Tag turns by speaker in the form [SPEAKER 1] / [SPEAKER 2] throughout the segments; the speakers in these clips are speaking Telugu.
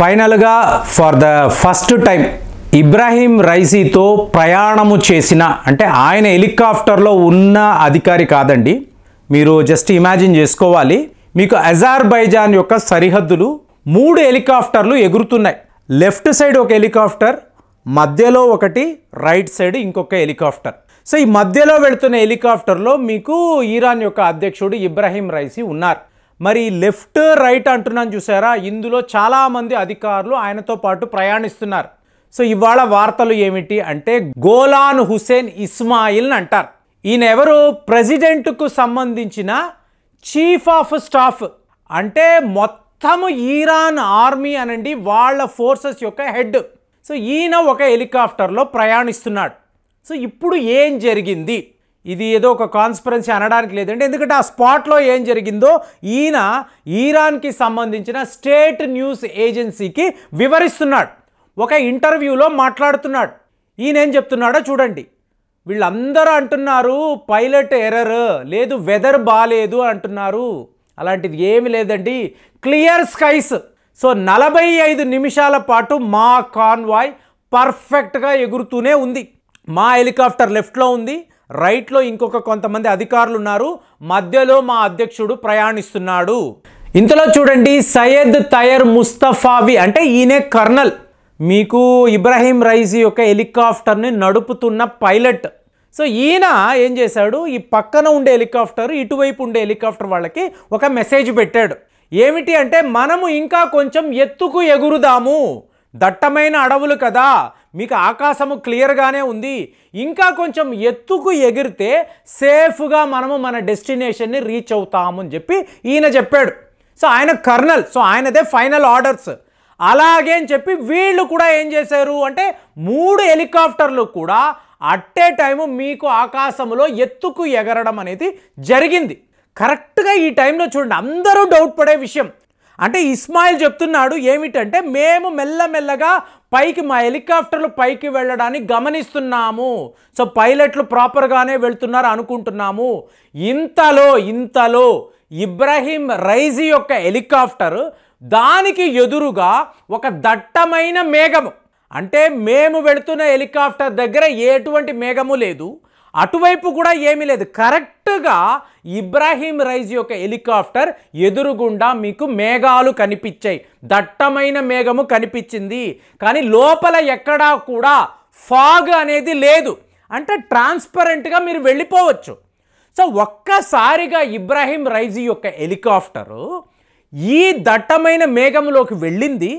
[SPEAKER 1] ఫైనల్గా for the first time Ebrahim రైసీతో ప్రయాణము చేసిన అంటే ఆయన హెలికాప్టర్లో ఉన్న అధికారి కాదండి మీరు జస్ట్ ఇమాజిన్ చేసుకోవాలి మీకు అజార్బైజాన్ యొక్క సరిహద్దులు మూడు హెలికాప్టర్లు ఎగురుతున్నాయి లెఫ్ట్ సైడ్ ఒక హెలికాప్టర్ మధ్యలో ఒకటి రైట్ సైడ్ ఇంకొక హెలికాప్టర్ సో ఈ మధ్యలో వెళుతున్న హెలికాప్టర్లో మీకు ఈరాన్ యొక్క అధ్యక్షుడు ఇబ్రాహీం రైసీ ఉన్నారు మరి లెఫ్ట్ రైట్ అంటున్నాను చూసారా ఇందులో చాలామంది అధికారులు ఆయనతో పాటు ప్రయాణిస్తున్నారు సో ఇవాళ వార్తలు ఏమిటి అంటే గోలాన్ హుసేన్ ఇస్మాయిల్ని అంటారు ఈయన ఎవరు ప్రెసిడెంట్కు సంబంధించిన చీఫ్ ఆఫ్ స్టాఫ్ అంటే మొత్తము ఈరాన్ ఆర్మీ అనండి వాళ్ళ ఫోర్సెస్ యొక్క హెడ్ సో ఈయన ఒక హెలికాప్టర్లో ప్రయాణిస్తున్నాడు సో ఇప్పుడు ఏం జరిగింది ఇది ఏదో ఒక కాన్స్పరెన్సీ అనడానికి లేదండి ఎందుకంటే ఆ స్పాట్లో ఏం జరిగిందో ఈయన ఈరాన్కి సంబంధించిన స్టేట్ న్యూస్ ఏజెన్సీకి వివరిస్తున్నాడు ఒక ఇంటర్వ్యూలో మాట్లాడుతున్నాడు ఈయన ఏం చెప్తున్నాడో చూడండి వీళ్ళందరూ అంటున్నారు పైలట్ ఎర్రర్ లేదు వెదర్ బాగాలేదు అంటున్నారు అలాంటిది ఏమి లేదండి క్లియర్ స్కైస్ సో నలభై ఐదు నిమిషాల పాటు మా కాన్వాయ్ పర్ఫెక్ట్గా ఎగురుతూనే ఉంది మా హెలికాప్టర్ లెఫ్ట్లో ఉంది రైట్లో ఇంకొక కొంతమంది అధికారులు ఉన్నారు మధ్యలో మా అధ్యక్షుడు ప్రయాణిస్తున్నాడు ఇంతలో చూడండి సయ్యద్ తయర్ ముస్తఫావి అంటే ఈయనే కర్నల్ మీకు ఇబ్రాహీం రైజీ యొక్క హెలికాప్టర్ని నడుపుతున్న పైలట్ సో ఈయన ఏం చేశాడు ఈ పక్కన ఉండే హెలికాప్టర్ ఇటువైపు ఉండే హెలికాప్టర్ వాళ్ళకి ఒక మెసేజ్ పెట్టాడు ఏమిటి అంటే మనము ఇంకా కొంచెం ఎత్తుకు ఎగురుదాము దట్టమైన అడవులు కదా మీకు ఆకాశము క్లియర్గానే ఉంది ఇంకా కొంచెం ఎత్తుకు ఎగిరితే సేఫ్గా మనము మన డెస్టినేషన్ని రీచ్ అవుతామని చెప్పి ఈయన చెప్పాడు సో ఆయన కర్నల్ సో ఆయనదే ఫైనల్ ఆర్డర్స్ అలాగే అని చెప్పి వీళ్ళు కూడా ఏం చేశారు అంటే మూడు హెలికాప్టర్లు కూడా అట్టే టైము మీకు ఆకాశంలో ఎత్తుకు ఎగరడం అనేది జరిగింది కరెక్ట్గా ఈ టైంలో చూడండి అందరూ డౌట్ పడే విషయం అంటే ఇస్మాయిల్ చెప్తున్నాడు ఏమిటంటే మేము మెల్లమెల్లగా పైకి మా హెలికాప్టర్లు పైకి వెళ్ళడానికి గమనిస్తున్నాము సో పైలట్లు ప్రాపర్గానే వెళ్తున్నారు అనుకుంటున్నాము ఇంతలో ఇంతలో ఇబ్రహీం రైజీ యొక్క హెలికాప్టర్ దానికి ఎదురుగా ఒక దట్టమైన మేఘము అంటే మేము వెళుతున్న హెలికాప్టర్ దగ్గర ఎటువంటి మేఘము లేదు అటువైపు కూడా ఏమీ లేదు కరెక్ట్గా ఇబ్రాహీం రైజ్ యొక్క హెలికాప్టర్ ఎదురుగుండా మీకు మేఘాలు కనిపించాయి దట్టమైన మేఘము కనిపించింది కానీ లోపల ఎక్కడా కూడా ఫాగ్ అనేది లేదు అంటే ట్రాన్స్పరెంట్గా మీరు వెళ్ళిపోవచ్చు సో ఒక్కసారిగా ఇబ్రాహీం రైజీ యొక్క హెలికాప్టరు ఈ దట్టమైన మేఘంలోకి వెళ్ళింది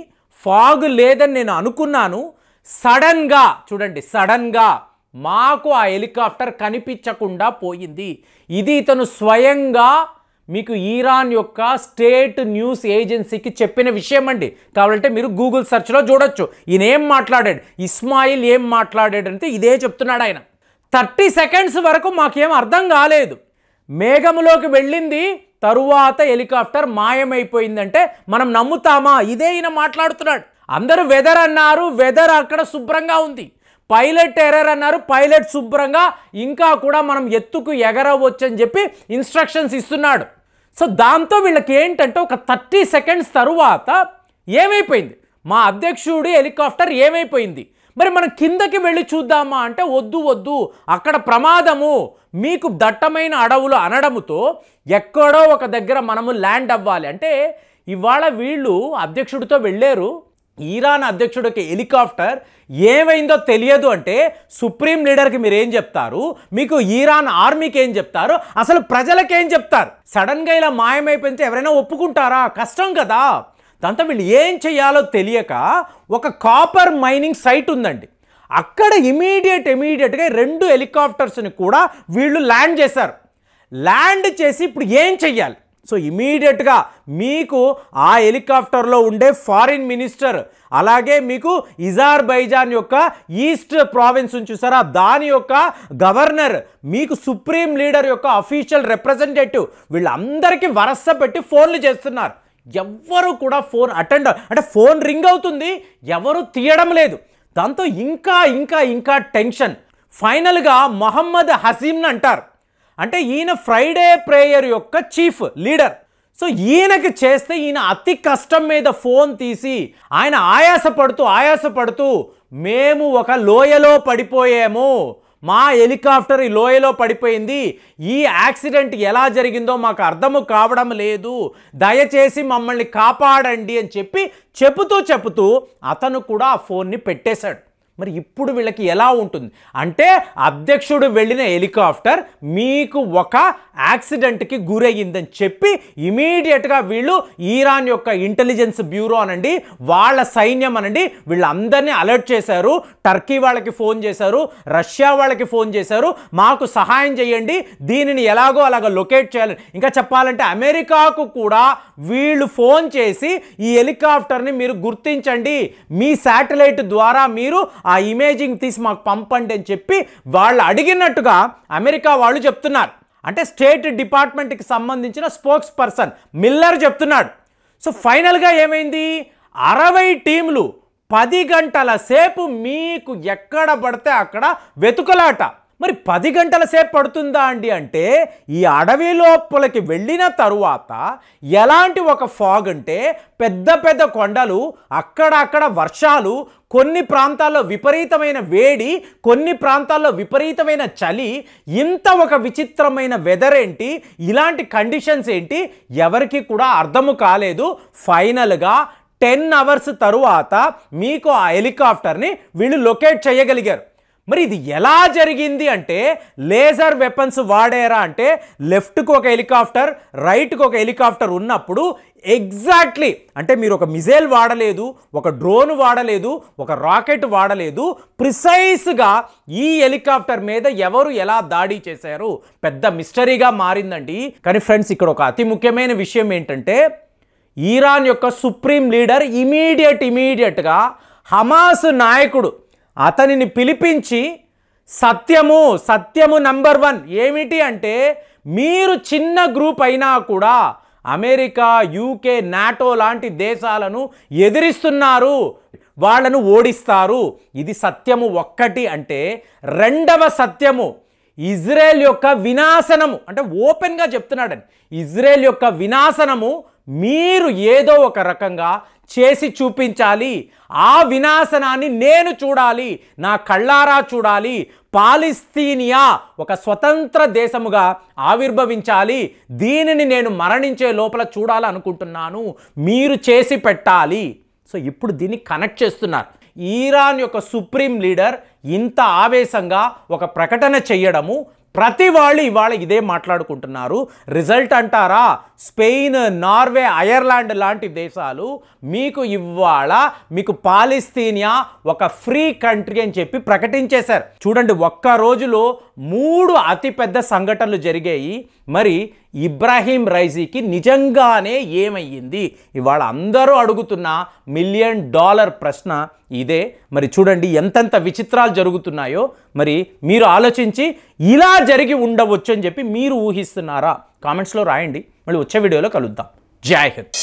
[SPEAKER 1] ఫాగ్ లేదని నేను అనుకున్నాను సడన్గా చూడండి సడన్గా మాకు ఆ హెలికాప్టర్ కనిపించకుండా పోయింది ఇది ఇతను స్వయంగా మీకు ఈరాన్ యొక్క స్టేట్ న్యూస్ ఏజెన్సీకి చెప్పిన విషయం అండి కావాలంటే మీరు గూగుల్ సెర్చ్లో చూడొచ్చు ఈయన ఏం మాట్లాడాడు ఇస్మాయిల్ ఏం మాట్లాడాడు అంటే ఇదే చెప్తున్నాడు ఆయన థర్టీ సెకండ్స్ వరకు మాకేం అర్థం కాలేదు మేఘములోకి వెళ్ళింది తరువాత హెలికాప్టర్ మాయమైపోయిందంటే మనం నమ్ముతామా ఇదే ఈయన మాట్లాడుతున్నాడు అందరూ వెదర్ అన్నారు వెదర్ అక్కడ శుభ్రంగా ఉంది పైలట్ ఎర్రర్ అన్నారు పైలట్ శుభ్రంగా ఇంకా కూడా మనం ఎత్తుకు అని చెప్పి ఇన్స్ట్రక్షన్స్ ఇస్తున్నాడు సో దాంతో వీళ్ళకి ఏంటంటే ఒక థర్టీ సెకండ్స్ తరువాత ఏమైపోయింది మా అధ్యక్షుడి హెలికాప్టర్ ఏమైపోయింది మరి మనం కిందకి వెళ్ళి చూద్దామా అంటే వద్దు వద్దు అక్కడ ప్రమాదము మీకు దట్టమైన అడవులు అనడముతో ఎక్కడో ఒక దగ్గర మనము ల్యాండ్ అవ్వాలి అంటే ఇవాళ వీళ్ళు అధ్యక్షుడితో వెళ్ళారు ఈరాన్ అధ్యక్షుడికి హెలికాప్టర్ ఏమైందో తెలియదు అంటే సుప్రీం లీడర్కి మీరు ఏం చెప్తారు మీకు ఈరాన్ ఆర్మీకి ఏం చెప్తారు అసలు ప్రజలకి ఏం చెప్తారు సడన్గా ఇలా మాయమైపోయితే ఎవరైనా ఒప్పుకుంటారా కష్టం కదా దాంతో వీళ్ళు ఏం చేయాలో తెలియక ఒక కాపర్ మైనింగ్ సైట్ ఉందండి అక్కడ ఇమీడియట్ ఇమీడియట్గా రెండు హెలికాప్టర్స్ని కూడా వీళ్ళు ల్యాండ్ చేశారు ల్యాండ్ చేసి ఇప్పుడు ఏం చెయ్యాలి సో ఇమీడియట్గా మీకు ఆ హెలికాప్టర్లో ఉండే ఫారిన్ మినిస్టర్ అలాగే మీకు ఇజార్ బైజాన్ యొక్క ఈస్ట్ ప్రావిన్స్ చూసారా దాని యొక్క గవర్నర్ మీకు సుప్రీం లీడర్ యొక్క అఫీషియల్ రిప్రజెంటేటివ్ వీళ్ళందరికీ వరస పెట్టి ఫోన్లు చేస్తున్నారు ఎవ్వరు కూడా ఫోన్ అటెండ్ అంటే ఫోన్ రింగ్ అవుతుంది ఎవరు తీయడం లేదు దాంతో ఇంకా ఇంకా ఇంకా టెన్షన్ ఫైనల్గా మహమ్మద్ హసీమ్ని అంటారు అంటే ఈయన ఫ్రైడే ప్రేయర్ యొక్క చీఫ్ లీడర్ సో ఈయనకి చేస్తే ఈయన అతి కష్టం మీద ఫోన్ తీసి ఆయన ఆయాసపడుతూ ఆయాసపడుతూ మేము ఒక లోయలో పడిపోయాము మా హెలికాప్టర్ ఈ లోయలో పడిపోయింది ఈ యాక్సిడెంట్ ఎలా జరిగిందో మాకు అర్థము కావడం లేదు దయచేసి మమ్మల్ని కాపాడండి అని చెప్పి చెబుతూ చెబుతూ అతను కూడా ఆ ఫోన్ని పెట్టేశాడు మరి ఇప్పుడు వీళ్ళకి ఎలా ఉంటుంది అంటే అధ్యక్షుడు వెళ్ళిన హెలికాప్టర్ మీకు ఒక యాక్సిడెంట్కి గురయ్యిందని చెప్పి ఇమీడియట్గా వీళ్ళు ఈరాన్ యొక్క ఇంటెలిజెన్స్ బ్యూరో అనండి వాళ్ళ సైన్యం అనండి వీళ్ళందరినీ అలర్ట్ చేశారు టర్కీ వాళ్ళకి ఫోన్ చేశారు రష్యా వాళ్ళకి ఫోన్ చేశారు మాకు సహాయం చేయండి దీనిని ఎలాగో అలాగ లొకేట్ చేయాలని ఇంకా చెప్పాలంటే అమెరికాకు కూడా వీళ్ళు ఫోన్ చేసి ఈ హెలికాప్టర్ని మీరు గుర్తించండి మీ శాటిలైట్ ద్వారా మీరు ఆ ఇమేజింగ్ తీసి మాకు పంపండి అని చెప్పి వాళ్ళు అడిగినట్టుగా అమెరికా వాళ్ళు చెప్తున్నారు అంటే స్టేట్ డిపార్ట్మెంట్కి సంబంధించిన స్పోక్స్ పర్సన్ మిల్లర్ చెప్తున్నాడు సో ఫైనల్గా ఏమైంది అరవై టీంలు పది గంటల సేపు మీకు ఎక్కడ పడితే అక్కడ వెతుకులాట మరి పది గంటల సేపు పడుతుందా అండి అంటే ఈ అడవి లోపలికి వెళ్ళిన తరువాత ఎలాంటి ఒక ఫాగ్ అంటే పెద్ద పెద్ద కొండలు అక్కడక్కడ వర్షాలు కొన్ని ప్రాంతాల్లో విపరీతమైన వేడి కొన్ని ప్రాంతాల్లో విపరీతమైన చలి ఇంత ఒక విచిత్రమైన వెదర్ ఏంటి ఇలాంటి కండిషన్స్ ఏంటి ఎవరికి కూడా అర్థము కాలేదు ఫైనల్గా టెన్ అవర్స్ తరువాత మీకు ఆ హెలికాప్టర్ని వీళ్ళు లొకేట్ చేయగలిగారు మరి ఇది ఎలా జరిగింది అంటే లేజర్ వెపన్స్ వాడారా అంటే లెఫ్ట్కు ఒక హెలికాప్టర్ రైట్కు ఒక హెలికాప్టర్ ఉన్నప్పుడు ఎగ్జాక్ట్లీ అంటే మీరు ఒక మిజైల్ వాడలేదు ఒక డ్రోన్ వాడలేదు ఒక రాకెట్ వాడలేదు ప్రిసైస్గా ఈ హెలికాప్టర్ మీద ఎవరు ఎలా దాడి చేశారు పెద్ద మిస్టరీగా మారిందండి కానీ ఫ్రెండ్స్ ఇక్కడ ఒక అతి ముఖ్యమైన విషయం ఏంటంటే ఈరాన్ యొక్క సుప్రీం లీడర్ ఇమీడియట్ ఇమీడియట్గా హమాస్ నాయకుడు అతనిని పిలిపించి సత్యము సత్యము నంబర్ వన్ ఏమిటి అంటే మీరు చిన్న గ్రూప్ అయినా కూడా అమెరికా యూకే నాటో లాంటి దేశాలను ఎదిరిస్తున్నారు వాళ్ళను ఓడిస్తారు ఇది సత్యము ఒక్కటి అంటే రెండవ సత్యము ఇజ్రాయెల్ యొక్క వినాశనము అంటే ఓపెన్గా చెప్తున్నాడని ఇజ్రాయెల్ యొక్క వినాశనము మీరు ఏదో ఒక రకంగా చేసి చూపించాలి ఆ వినాశనాన్ని నేను చూడాలి నా కళ్ళారా చూడాలి పాలిస్తీనియా ఒక స్వతంత్ర దేశముగా ఆవిర్భవించాలి దీనిని నేను మరణించే లోపల చూడాలనుకుంటున్నాను మీరు చేసి పెట్టాలి సో ఇప్పుడు దీన్ని కనెక్ట్ చేస్తున్నారు ఈరాన్ యొక్క సుప్రీం లీడర్ ఇంత ఆవేశంగా ఒక ప్రకటన చేయడము ప్రతి వాళ్ళు ఇవాళ ఇదే మాట్లాడుకుంటున్నారు రిజల్ట్ అంటారా స్పెయిన్ నార్వే ఐర్లాండ్ లాంటి దేశాలు మీకు ఇవాళ మీకు పాలిస్తీనియా ఒక ఫ్రీ కంట్రీ అని చెప్పి ప్రకటించేశారు చూడండి ఒక్క రోజులో మూడు అతిపెద్ద సంఘటనలు జరిగాయి మరి ఇబ్రాహీం రైజీకి నిజంగానే ఏమయ్యింది ఇవాళ అందరూ అడుగుతున్న మిలియన్ డాలర్ ప్రశ్న ఇదే మరి చూడండి ఎంతెంత విచిత్రాలు జరుగుతున్నాయో మరి మీరు ఆలోచించి ఇలా జరిగి ఉండవచ్చు అని చెప్పి మీరు ఊహిస్తున్నారా కామెంట్స్లో రాయండి మళ్ళీ వచ్చే వీడియోలో కలుద్దాం జై హింద్